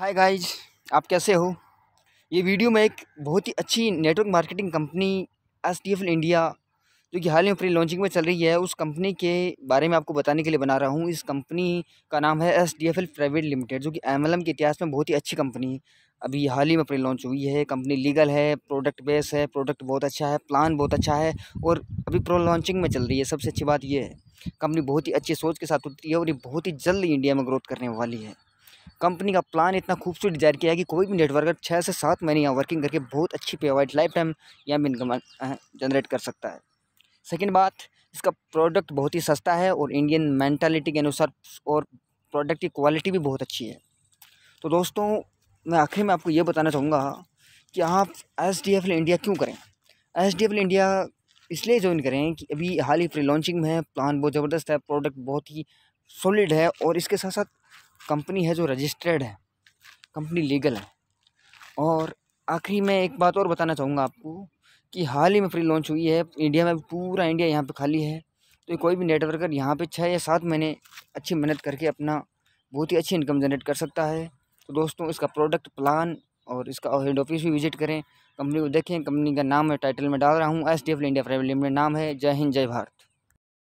hi guys आप कैसे हो ये वीडियो में एक बहुत ही अच्छी network marketing company S T F India जो कि हाल ही में प्री लॉन्चिंग में चल रही है उस कंपनी के बारे में आपको बताने के लिए बना रहा हूँ इस कंपनी का नाम है S D F L private limited जो कि एम एल एम के इतिहास में बहुत ही अच्छी कंपनी अभी हाल ही में प्री लॉन्च हुई है कंपनी लीगल है प्रोडक्ट बेस है प्रोडक्ट बहुत अच्छा है प्लान बहुत अच्छा है और अभी प्रो लॉन्चिंग में चल रही है सबसे अच्छी बात यह है कंपनी बहुत ही अच्छी सोच के साथ उतरी है और ये बहुत ही जल्द इंडिया में ग्रोथ करने वाली है कंपनी का प्लान इतना खूबसूरत डिज़ाइन किया है कि कोई भी नेटवर्कर छः से सात महीने यहाँ वर्किंग करके बहुत अच्छी प्रोवाइड लाइफ टाइम यहाँ भी इनकम जनरेट कर सकता है सेकेंड बात इसका प्रोडक्ट बहुत ही सस्ता है और इंडियन मैंटालिटी के अनुसार और प्रोडक्ट की क्वालिटी भी बहुत अच्छी है तो दोस्तों मैं आखिर में आपको ये बताना चाहूँगा कि आप एस डी एफ इंडिया क्यों करें एस डी एफ इंडिया इसलिए ज्वाइन करें कि अभी हाल ही प्री लॉन्चिंग में है प्लान बहुत ज़बरदस्त है प्रोडक्ट बहुत ही सॉलिड है और इसके साथ साथ कंपनी है जो रजिस्टर्ड है कंपनी लीगल है और आखिरी में एक बात और बताना चाहूँगा आपको कि हाल ही में फ्री लॉन्च हुई है इंडिया में पूरा इंडिया यहाँ पे खाली है तो कोई भी नेटवर्कर यहाँ पे छः या सात महीने अच्छी मेहनत करके अपना बहुत ही अच्छी इनकम जनरेट कर सकता है तो दोस्तों इसका प्रोडक्ट प्लान और इसका हेड ऑफिस भी विजिट करें कंपनी को देखें कंपनी का नाम है टाइटल में डाल रहा हूँ S D F India private limited नाम है जय हिंद जय भारत